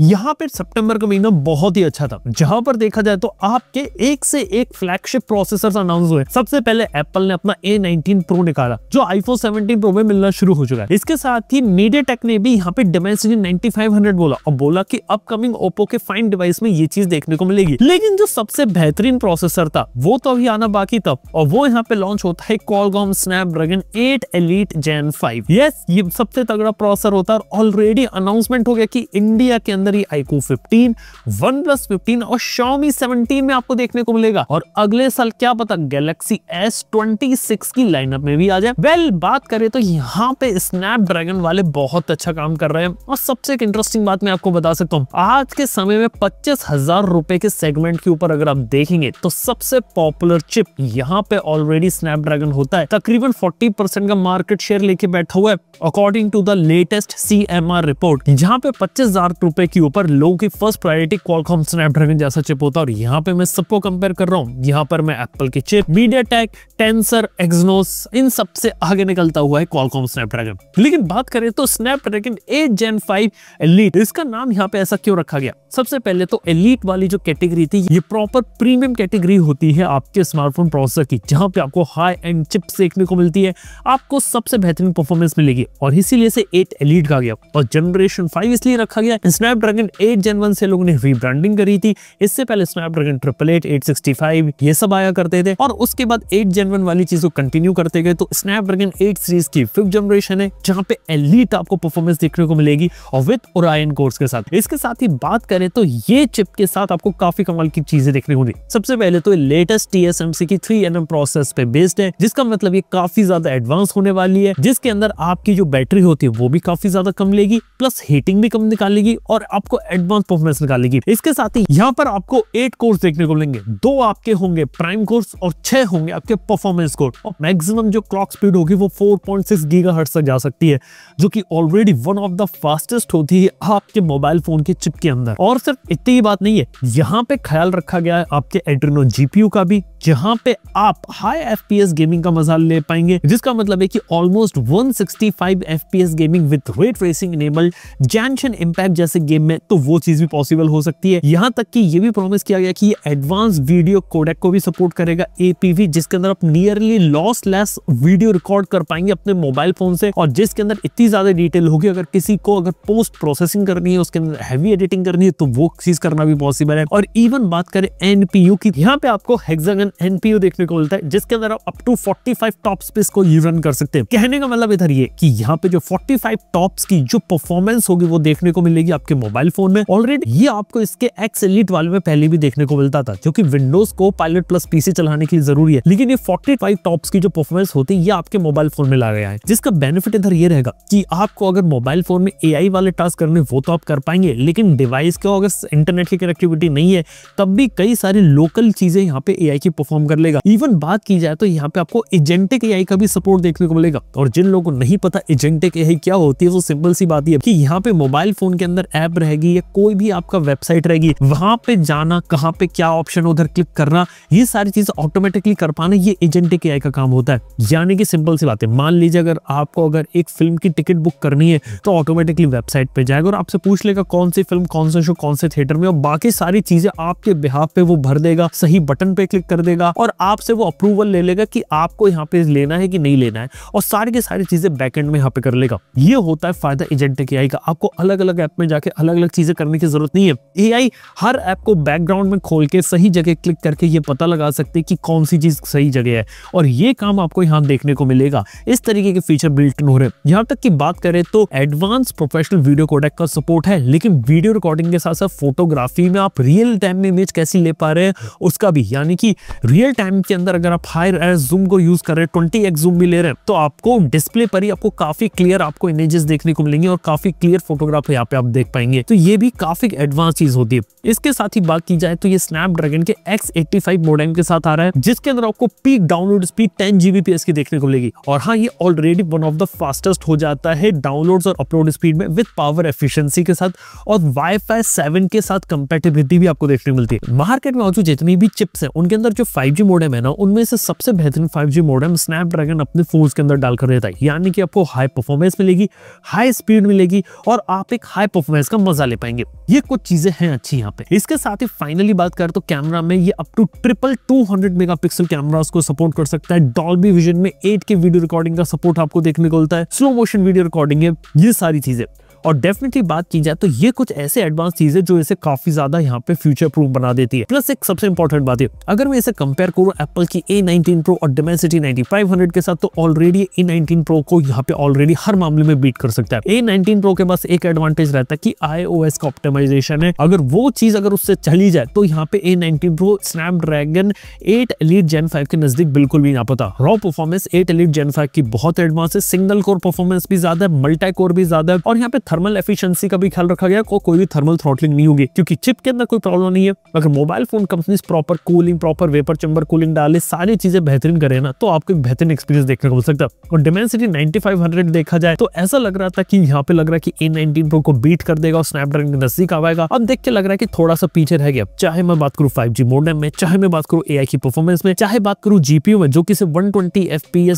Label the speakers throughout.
Speaker 1: यहाँ पर सितंबर का महीना बहुत ही अच्छा था जहां पर देखा जाए तो आपके एक से एक फ्लैगशिप प्रोसेसर अनाउंस हुए सबसे पहले एप्पल ने अपना A19 Pro निकाला जो iPhone 17 Pro में मिलना शुरू हो चुका है इसके साथ ही टेक ने भी यहाँ पे डेमेंसिटी 9500 बोला और बोला कि अपकमिंग ओप्पो के फाइन डिवाइस में ये चीज देखने को मिलेगी लेकिन जो सबसे बेहतरीन प्रोसेसर था वो तो अभी आना बाकी था और वो यहाँ पे लॉन्च होता है Qualcomm snap 8 eight elite gen five ये सबसे तगड़ा प्रोसेसर होता है ऑलरेडी अनाउंसमेंट हो गया की इंडिया के अंदर अंदर ही iQOO fifteen OnePlus fifteen और शॉमी सेवनटीन में आपको देखने को मिलेगा और अगले साल क्या पता गैलेक्सी एस S26 की लाइनअप में भी आ जाए वेल well, बात करें तो यहाँ पे स्नैप ड्रैगन वाले बहुत अच्छा काम कर रहे हैं और सबसे एक इंटरेस्टिंग बात मैं आपको बता सकता हूँ आज के समय में पच्चीस हजार रुपए के सेगमेंट के ऊपर अगर आप देखेंगे तो सबसे पॉपुलर चिप यहाँ पे ऑलरेडी स्नैपड्रैगन होता है तकरीबन 40 का मार्केट शेयर लेके बैठा हुआ है अकॉर्डिंग टू द लेटेस्ट सी रिपोर्ट यहाँ पे पच्चीस हजार रुपए के ऊपर लोगों की फर्स्ट प्रायोरिटी कॉलकॉम स्नैपड्रैगन जैसा चिप होता है और यहाँ पे मैं सबको कंपेयर कर रहा हूँ यहाँ पर मैं एप्पल के chip MediaTek Tensor Exynos इन सबसे आगे निकलता हुआ है कॉलकॉम स्नैपड्रैगन लेकिन बात करें तो Snapdragon eight gen five elite इसका नाम यहाँ पे ऐसा क्यों रखा गया सबसे पहले तो एलिट वाली जो कैटेगरी थी ये प्रॉपर प्रीमियम कैटेगरी होती है आपके स्मार्टफोन प्रोसेसर की जहाँ पे आपको हाई एंड चिप देखने को मिलती है आपको सबसे बेहतरीन परफॉर्मेंस मिलेगी और इसीलिए से एट एलिट का गया और जनरेशन फाइव इसलिए रखा गया स्नैप स्नैपड्रैगन 8 जेन 1 से लोगों ने रीब्रांडिंग करी थी इससे पहले Snapdragon triple eight eight sixty five ये सब आया करते थे और उसके बाद एट जेन वन वाली चीज को कंटिन्यू करते गए तो स्नैपड्रैगन एट सीरीज की फिफ्थ जनरेशन है जहां पे एलिट आपको परफॉर्मेंस देखने को मिलेगी और विद और कोर्स के साथ इसके साथ ही बात करें तो ये चिप के साथ आपको काफी कमाल की चीजें देखने को मिली सबसे पहले तो लेटेस्ट टीएसएमसी की थ्री एनएम प्रोसेस पे बेस्ड है जिसका मतलब ये काफी ज्यादा एडवांस होने वाली है जिसके अंदर आपकी जो बैटरी होती है वो भी काफी ज्यादा कम लेगी प्लस हीटिंग भी कम निकालेगी और आपको एडवांस परफॉर्मेंस निकालेगी इसके साथ ही यहाँ पर आपको एट कोर्स देखने को मिलेंगे दो आपके होंगे प्राइम कोर्स और छह होंगे आपके परफॉर्मेंस कोर्स और मैक्सिमम जो क्लॉक स्पीड होगी वो 4.6 पॉइंट सिक्स तक जा सकती है जो कि already one of the fastest होती है आपके मोबाइल फोन के चिप के अंदर और सिर्फ इतनी ही बात नहीं है यहाँ पे ख्याल रखा गया है आपके एड्रेनो जीपीयू का भी जहाँ पे आप हाई एफपीएस गेमिंग का मजा ले पाएंगे जिसका मतलब है कि almost 165 FPS gaming with ray tracing enabled Genshin Impact जैसे गेम टाइम में तो वो चीज भी पॉसिबल हो सकती है यहाँ तक कि ये भी प्रॉमिस किया गया कि ये एडवांस वीडियो कोडेक को भी सपोर्ट करेगा एपीवी जिसके अंदर आप nearly lossless video record कर पाएंगे अपने मोबाइल फोन से और जिसके अंदर इतनी ज्यादा डिटेल होगी अगर किसी को अगर पोस्ट प्रोसेसिंग करनी है उसके अंदर हैवी एडिटिंग करनी है तो वो चीज करना भी पॉसिबल है और इवन बात करें एनपीयू की यहाँ पे आपको हेक्सागन एनपीयू देखने को मिलता है जिसके अंदर आप अप टू 45 टॉप स्पेस को यू रन कर सकते हैं कहने का मतलब इधर ये कि यहाँ पे जो 45 टॉप्स की जो परफॉर्मेंस होगी वो देखने को मिलेगी आपके मोबाइल मोबाइल फोन में ऑलरेडी ये आपको इसके एक्स एलिट वाले में पहले भी देखने को मिलता था जो की Windows Copilot plus PC चलाने के लिए जरूरी है लेकिन ये फोर्टी फाइव टॉप्स की जो परफॉर्मेंस होती है ये आपके मोबाइल फोन में ला गया है जिसका बेनिफिट इधर ये रहेगा की आपको अगर मोबाइल फोन में ए वाले टास्क करने वो तो आप कर पाएंगे लेकिन डिवाइस को अगर इंटरनेट की कनेक्टिविटी नहीं है तब भी कई सारी लोकल चीजें यहाँ पे ए की परफॉर्म कर लेगा इवन बात की जाए तो यहाँ पे आपको एजेंटिक ए का भी सपोर्ट देखने को मिलेगा और जिन लोगों को नहीं पता एजेंटिक ए क्या होती है वो सिंपल सी बात है कि यहाँ पे मोबाइल फोन के अंदर ऐप रहेगी या कोई भी आपका वेबसाइट रहेगी वहां पे जाना कहाँ पे क्या ऑप्शन उधर क्लिक करना ये सारी चीज ऑटोमेटिकली कर पाना ये एजेंटिक आई का काम होता है यानी कि सिंपल सी बात है मान लीजिए अगर आपको अगर एक फिल्म की टिकट बुक करनी है तो ऑटोमेटिकली वेबसाइट पे जाएगा और आपसे पूछ लेगा कौन सी फिल्म कौन सा शो कौन से थिएटर में और बाकी सारी चीजें आपके बिहार पे वो भर देगा सही बटन पे क्लिक कर देगा और आपसे वो अप्रूवल ले लेगा कि आपको यहाँ पे लेना है कि नहीं लेना है और सारी की सारी चीजें बैकेंड में यहाँ पे कर लेगा ये होता है फायदा एजेंटिक आई का आपको अलग अलग ऐप में जाके अलग अलग अलग चीज़ें करने की ज़रूरत नहीं है ए हर ऐप को बैकग्राउंड में खोल के सही जगह क्लिक करके ये पता लगा सकते हैं कि कौन सी चीज़ सही जगह है और ये काम आपको यहाँ देखने को मिलेगा इस तरीके के फीचर बिल्ट हो रहे हैं यहाँ तक की बात करें तो एडवांस प्रोफेशनल वीडियो कोडेक का सपोर्ट है लेकिन वीडियो रिकॉर्डिंग के साथ साथ फोटोग्राफी में आप रियल टाइम में इमेज कैसी ले पा रहे हैं उसका भी यानी कि रियल टाइम के अंदर अगर आप हायर एस जूम को यूज कर रहे हैं ट्वेंटी जूम भी ले रहे हैं तो आपको डिस्प्ले पर ही आपको काफी क्लियर आपको इमेजेस देखने को मिलेंगे और काफी क्लियर फोटोग्राफ यहाँ पे आप देख पाएंगे करेंगे तो ये भी काफी एडवांस चीज होती है इसके साथ ही बात की जाए तो ये स्नैपड्रैगन के एक्स एट्टी मॉडम के साथ आ रहा है जिसके अंदर आपको peak download speed ten Gbps की देखने को मिलेगी और हाँ ये already one of the fastest हो जाता है डाउनलोड और अपलोड स्पीड में विद पावर एफिशियंसी के साथ और वाई फाई के साथ कंपेटेबिलिटी भी आपको देखने को मिलती है मार्केट में मौजूद जितनी भी चिप्स है उनके अंदर जो फाइव मॉडम है ना उनमें से सबसे बेहतरीन 5G मॉडम स्नैपड्रैगन अपने फोन के अंदर डालकर देता है यानी कि आपको हाई परफॉर्मेंस मिलेगी हाई स्पीड मिलेगी और आप एक हाई परफॉर्मेंस का मजा ले पाएंगे ये कुछ चीजें हैं अच्छी यहाँ पे इसके साथ ही फाइनली बात करें तो कैमरा में ये up to triple two hundred megapixel को सपोर्ट कर सकता है डॉल्बी विजन में एट के वीडियो रिकॉर्डिंग का सपोर्ट आपको देखने को मिलता है स्लो मोशन वीडियो रिकॉर्डिंग है ये सारी चीजें और डेफिनेटली बात की जाए तो ये कुछ ऐसे एडवांस चीज है जो इसे काफी ज्यादा यहाँ पे फ्यूचर प्रूफ बना देती है प्लस एक सबसे इंपॉर्टेंट बात है अगर मैं इसे कंपेयर करूँ एप्पल की ए नाइनटीन प्रो और डोमेसिटी नाइनटी फाइव हंड्रेड के साथ तो ऑलरेडी ए नाइनटीन प्रो को यहाँ पे ऑलरेडी हर मामले में बीट कर सकता है ए नाइनटीन प्रो के पास एक एडवांटेज रहता है कि आईओएस का ऑप्टिमाइजेशन है अगर वो चीज अगर उससे चली जाए तो यहाँ पे A nineteen pro Snapdragon eight elite gen five के नजदीक बिल्कुल भी ना पता raw performance eight elite gen five की बहुत एडवांस है सिंगल कोर परफॉर्मेंस भी ज्यादा है मल्टी कोर भी ज्यादा है और यहाँ पे थर्मल एफिशिएंसी का भी ख्याल रखा गया को कोई भी थर्मल थ्रॉटलिंग नहीं होगी क्योंकि चिप के अंदर कोई प्रॉब्लम नहीं है अगर mobile phone companies proper cooling proper vapour chamber cooling डाले सारी चीजें बेहतरीन करे ना तो आपको बेहतरीन एक्सपीरियंस देखने को मिल सकता है और डिमेंसिटी नाइनटी देखा जाए तो ऐसा लग रहा था कि यहाँ पे लग रहा है की ए नाइनटीन को बीट कर देगा और स्नैपड्रैगन नजदीक आवाएगा अब देख के लग रहा है कि थोड़ा सा पीछे रह गया चाहे मैं बात करूँ फाइव जी में चाहे मैं बात करूँ ए की परफॉर्मेंस में चाहे बात करूँ जीपीओ में जो कि सिर्फ वन ट्वेंटी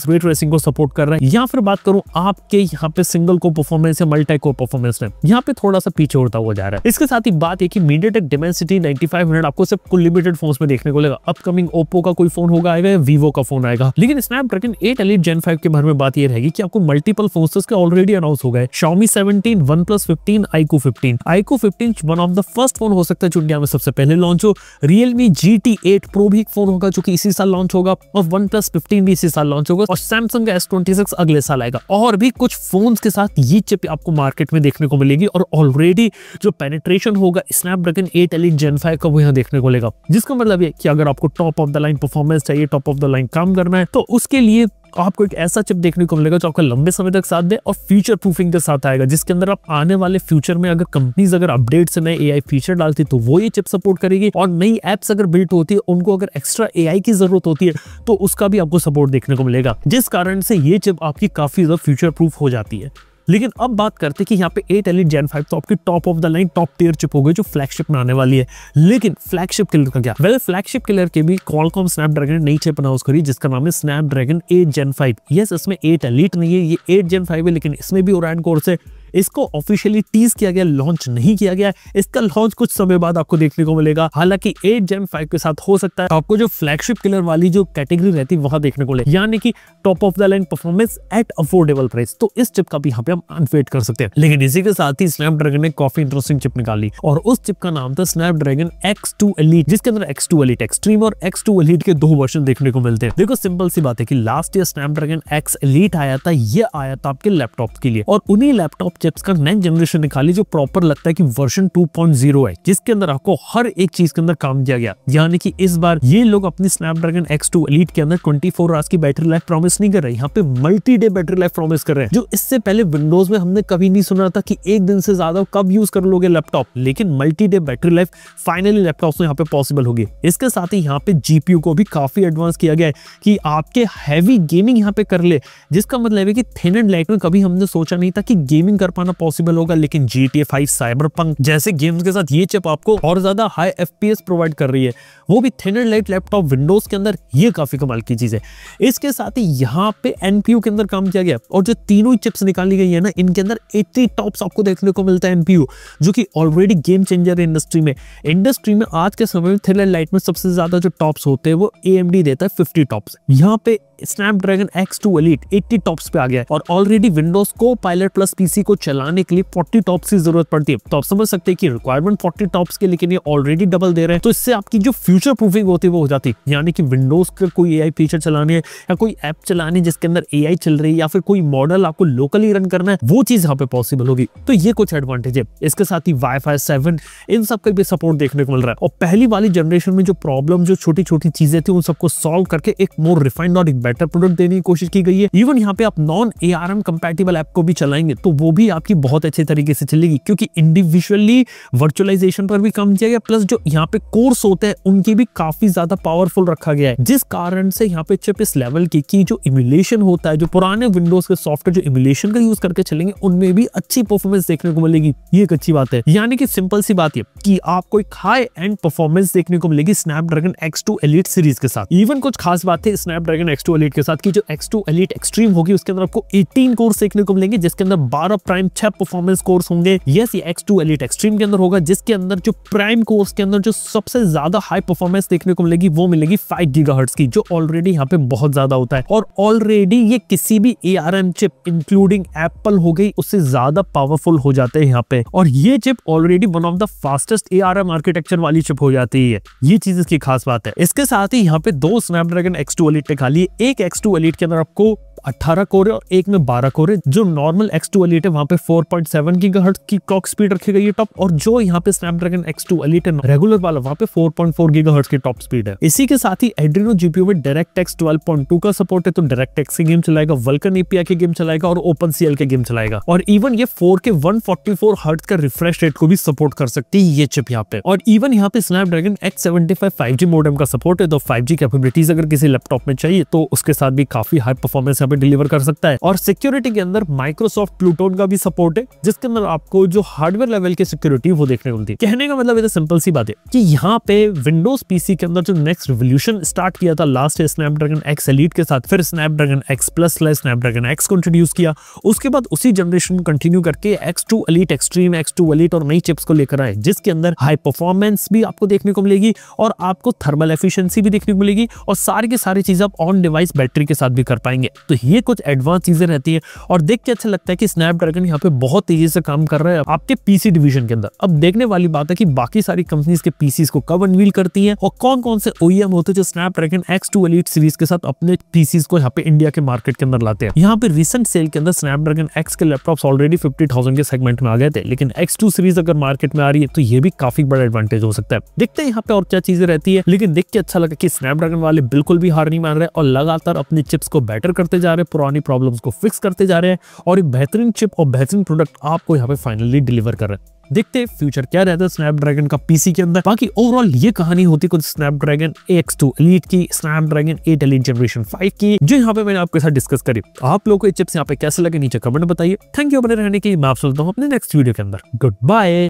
Speaker 1: रेट रेसिंग को सपोर्ट कर रहा है या फिर बात करूँ आपके यहाँ पे सिंगल को परफॉर्मेंस या मल्टी को परफॉर्मेंस में यहाँ पे थोड़ा सा पीछे उड़ता हुआ जा रहा है इसके साथ ही बात है कि मीडिया टेक डिमेंसिटी नाइन्टी आपको सिर्फ लिमिटेड फोन में देखने को लेगा अपकमिंग ओप्पो का कोई फोन होगा आएगा वीवो का फोन आएगा लेकिन Snapdragon eight elite gen five के बारे में बात यह रहेगी कि आपको मल्टीपल फोन के ऑलरेडी अनाउंस हो गए Xiaomi seventeen OnePlus fifteen iQOO fifteen iQOO fifteen one of the first phone हो सकता है जो इंडिया में सबसे पहले लॉन्च हो Realme G T eight pro भी एक फोन होगा जो कि इसी साल लॉन्च होगा और वन प्लस फिफ्टीन भी इसी साल लॉन्च होगा और सैमसंग एस ट्वेंटी सिक्स अगले साल आएगा और भी कुछ फोन के साथ ये चिप आपको मार्केट में में देखने को मिलेगी और ऑलरेडी जो पेनेट्रेशन होगा Snapdragon eight elite gen five का वो यहाँ देखने को मिलेगा जिसका मतलब ये कि अगर आपको top of the line performance चाहिए टॉप ऑफ द लाइन काम करना है तो उसके लिए आपको एक ऐसा चिप देखने को मिलेगा जो आपको लंबे समय तक साथ दे और फ्यूचर प्रूफिंग के साथ आएगा जिसके अंदर आप आने वाले फ्यूचर में अगर कंपनीज अगर अपडेट से नए एआई फीचर डालती तो वो ये चिप सपोर्ट करेगी और नई एप्स अगर बिल्ट होती है उनको अगर एक्स्ट्रा एआई की जरूरत होती है तो उसका भी आपको सपोर्ट देखने को मिलेगा जिस कारण से ये चिप आपकी काफी ज्यादा फ्यूचर प्रूफ हो जाती है लेकिन अब बात करते हैं कि यहाँ पे एट एलिट जेन फाइव तो आपकी top of the line top tier chip हो गई जो फ्लैगशिप में आने वाली है लेकिन फ्लैगशिप किलर का क्या वेल फ्लैगशिप किलर के भी कॉलकॉम ड्रैगन नई चिप अनाउंस करी जिसका नाम है Snapdragon eight gen five yes इसमें एट एलिट नहीं है ये एट जेन फाइव है लेकिन इसमें भी ओराइन कोर्स है इसको ऑफिशियली टीज किया गया लॉन्च नहीं किया गया इसका लॉन्च कुछ समय बाद आपको देखने को मिलेगा हालांकि एट जेम फाइव के साथ हो सकता है आपको जो फ्लैगशिप किलर वाली जो कैटेगरी रहती है वहां देखने को मिले यानी कि top of the line performance at affordable price तो इस चिप का भी यहाँ पे हम अनवेट कर सकते हैं लेकिन इसी के साथ ही स्नैप ने काफी इंटरेस्टिंग चिप निकाली और उस चिप का नाम था Snapdragon X two elite जिसके अंदर एक्स टू एलिट एक्सट्रीम और एक्स टू एलिट के दो वर्षन देखने को मिलते हैं देखो सिंपल सी बात है कि last year Snapdragon X elite आया था यह आया था आपके लैपटॉप के लिए और उन्हीं लैपटॉप चिप्स का नेक्स्ट जनरेशन निकाली जो प्रॉपर लगता है कि वर्जन 2.0 है जिसके अंदर आपको हर एक चीज के अंदर काम किया गया यानी कि इस बार ये लोग अपनी स्नैपड्रैगन एक्स टू एलिट के अंदर ट्वेंटी फोर आवर्स की बैटरी लाइफ प्रॉमिस नहीं कर रहे यहाँ पे multi day battery life promise कर रहे हैं जो इससे पहले विंडोज में हमने कभी नहीं सुना था कि एक दिन से ज्यादा कब यूज कर लोगे लैपटॉप लेकिन multi day battery life finally laptop यहाँ पे पॉसिबल होगी इसके साथ ही यहाँ पे जीपीयू को भी काफी एडवांस किया गया है कि आपके हैवी गेमिंग यहाँ पे कर ले जिसका मतलब है कि थिन एंड लाइट में कभी हमने सोचा नहीं था कि गेमिंग कर पाना पॉसिबल होगा लेकिन GTA 5 फाइव साइबर पंक जैसे गेम्स के साथ ये चिप आपको और ज्यादा हाई एफ प्रोवाइड कर रही है वो भी थिनर लाइट लैपटॉप विंडोज के अंदर ये काफी कमाल की चीज है इसके साथ ही यहाँ पे एनपीयू के अंदर काम किया गया और जो तीनों ही चिप्स निकाली गई है ना इनके अंदर 80 टॉप्स आपको देखने को मिलता है एनपीयू जो कि ऑलरेडी गेम चेंजर है इंडस्ट्री में इंडस्ट्री में आज के समय में थिनर लाइट में सबसे ज्यादा जो टॉप्स होते हैं वो ए देता है फिफ्टी टॉप्स यहाँ पे Snapdragon X two elite eighty TOPS पे आ गया है और already Windows Copilot plus PC को चलाने के लिए फोर्टी टॉप्स की जरूरत पड़ती है तो आप समझ सकते हैं कि रिक्वायरमेंट फोर्टी टॉप्स के लेकिन ये ऑलरेडी डबल दे रहे हैं तो इससे आपकी जो फ्यूचर प्रूफिंग होती है वो हो जाती है यानी कि विंडोज का कोई ए फीचर चलाने है या कोई ऐप चलाने जिसके अंदर ए चल रही है या फिर कोई मॉडल आपको लोकली रन करना है वो चीज यहाँ पे पॉसिबल होगी तो ये कुछ एडवांटेज है इसके साथ ही वाई फाई इन सब का भी सपोर्ट देखने को मिल रहा है और पहली वाली जनरेशन में जो प्रॉब्लम जो छोटी छोटी चीजें थी उन सबको सॉल्व करके एक मोर रिफाइंड और एक बेटर प्रोडक्ट देने की कोशिश की गई है इवन यहाँ पे आप non A R M compatible app को भी चलाएंगे तो वो भी भी आपकी बहुत अच्छे तरीके से चलेगी क्योंकि इंडिविजुअली वर्चुअलाइजेशन पर भी कम किया गया प्लस जो यहाँ पे कोर्स होते हैं उनकी भी काफी ज्यादा पावरफुल रखा गया है जिस कारण से यहाँ पे चिप इस लेवल की की जो इम्यूलेशन होता है जो पुराने विंडोज के सॉफ्टवेयर जो इम्यूलेशन का यूज करके चलेंगे उनमें भी अच्छी परफॉर्मेंस देखने को मिलेगी ये एक अच्छी बात है यानी कि सिंपल सी बात है कि आपको एक हाई एंड परफॉर्मेंस देखने को मिलेगी Snapdragon X two elite series के साथ इवन कुछ खास बात है स्नैपड्रैगन एक्स टू एलिट के साथ की जो एक्स टू एलिट एक्सट्रीम होगी उसके अंदर आपको 18 कोर्स देखने को मिलेंगे जिसके अंदर बारह प्राइम छह परफॉर्मेंस कोर्स होंगे यस ये एक्स टू एलिट एक्सट्रीम के अंदर होगा जिसके अंदर जो प्राइम कोर्स के अंदर जो सबसे ज्यादा हाई परफॉर्मेंस देखने को मिलेगी वो मिलेगी फाइव गीगा की जो ऑलरेडी यहाँ पे बहुत ज्यादा होता है और ऑलरेडी ये किसी भी ए चिप इंक्लूडिंग एप्पल हो गई उससे ज्यादा पावरफुल हो जाते हैं यहाँ पे और ये chip already one of the fastest a architecture वाली चिप हो जाती है ये चीज इसकी खास बात है इसके साथ ही यहाँ पे दो स्नैपड्रैगन एक्स टू एलिट निकाली एक एक्स टू एलिट के अंदर आपको 18 कोर है और एक में 12 कोर है जो नॉर्मल एक्स टू अलीट है वहाँ पे 4.7 पॉइंट सेवन की गर्ट की क्लॉक स्पीड रखी गई है टॉप और जो यहाँ पे स्नैपड्रैगन एक्स टू अलीट है रेगुलर वाला वहाँ पे 4.4 पॉइंट की टॉप स्पीड है इसी के साथ ही एड्रीनो जीपीयू में डायरेक्ट एक्स ट्वेल्व का सपोर्ट है तो डायरेक्ट एक्स की गेम चलाएगा वल्कन एपीआई की गेम चलाएगा और ओपन सीएल के गेम चलाएगा और इवन ये फोर के वन फोर्टी का रिफ्रेश रेट को भी सपोर्ट कर सकती है ये चिप यहाँ पे और इवन यहाँ पे स्नैपड्रैगन एक्स सेवेंटी फाइव का सपोर्ट है तो फाइव कैपेबिलिटीज अगर किसी लैपटॉप में चाहिए तो उसके साथ भी काफी हाई परफॉर्मेंस है में डिलीवर कर सकता है और सिक्योरिटी के अंदर माइक्रोसॉफ्ट प्लूटोन का भी सपोर्ट है जिसके अंदर आपको जो हार्डवेयर लेवल की सिक्योरिटी वो देखने को मिलती है कहने का मतलब सिंपल सी बात है कि यहाँ पे विंडोज पीसी के अंदर जो नेक्स्ट रिवोल्यूशन स्टार्ट किया था लास्ट स्नैपड्रैगन एक्स एलिट के साथ फिर Snapdragon X plus Snapdragon X को इंट्रोड्यूस किया उसके बाद उसी जनरेशन कंटिन्यू करके X two elite extreme X two elite और नई चिप्स को लेकर आए जिसके अंदर हाई परफॉर्मेंस भी आपको देखने को मिलेगी और आपको थर्मल एफिशिएंसी भी देखने को मिलेगी और सारी की सारी चीजें आप ऑन डिवाइस बैटरी के साथ भी कर पाएंगे तो ये कुछ एडवांस चीज़ें रहती है और देख के अच्छा लगता है कि स्नैपड्रैगन यहाँ पे बहुत तेज़ी से काम कर रहा है आपके पीसी डिवीजन के अंदर अब देखने वाली बात है कि बाकी सारी कंपनीज के पीसीज को कब अनवील करती है और कौन कौन से ओ e होते हैं जो Snapdragon X two elite series के साथ अपने पीसीज को यहाँ पे इंडिया के मार्केट के अंदर लाते हैं यहाँ पे रिसेंट सेल के अंदर स्नैपड्रैगन एक्स के लैपटॉप ऑलरेडी फिफ्टी के सेगमेंट में आ गए थे लेकिन एक्स सीरीज अगर मार्केट में आ रही है तो ये भी काफी बड़ा एडवांटेज हो सकता है देखते हैं यहाँ पे और क्या चीजें रहती है लेकिन देख के अच्छा लगा कि स्नैपड्रैगन वाले बिल्कुल भी हार नहीं मान रहे और लगातार अपने चिप्स को बेटर करते जा जा रहे हैं पुरानी प्रॉब्लम्स को फिक्स करते जा रहे हैं और एक बेहतरीन चिप और बेहतरीन प्रोडक्ट आपको यहाँ पे फाइनली डिलीवर कर रहे हैं देखते हैं फ्यूचर क्या रहता है स्नैपड्रैगन का पीसी के अंदर बाकी ओवरऑल ये कहानी होती कुछ स्नैपड्रैगन एक्स टू एलिट की Snapdragon eight elite generation five की जो यहाँ पे मैंने आपके साथ डिस्कस करी आप लोगों को चिप्स यहाँ पे कैसे लगे नीचे कमेंट बताइए थैंक यू बने रहने की मैं आप सुनता हूँ अपने नेक्स्ट वीडियो के अंदर गुड बाय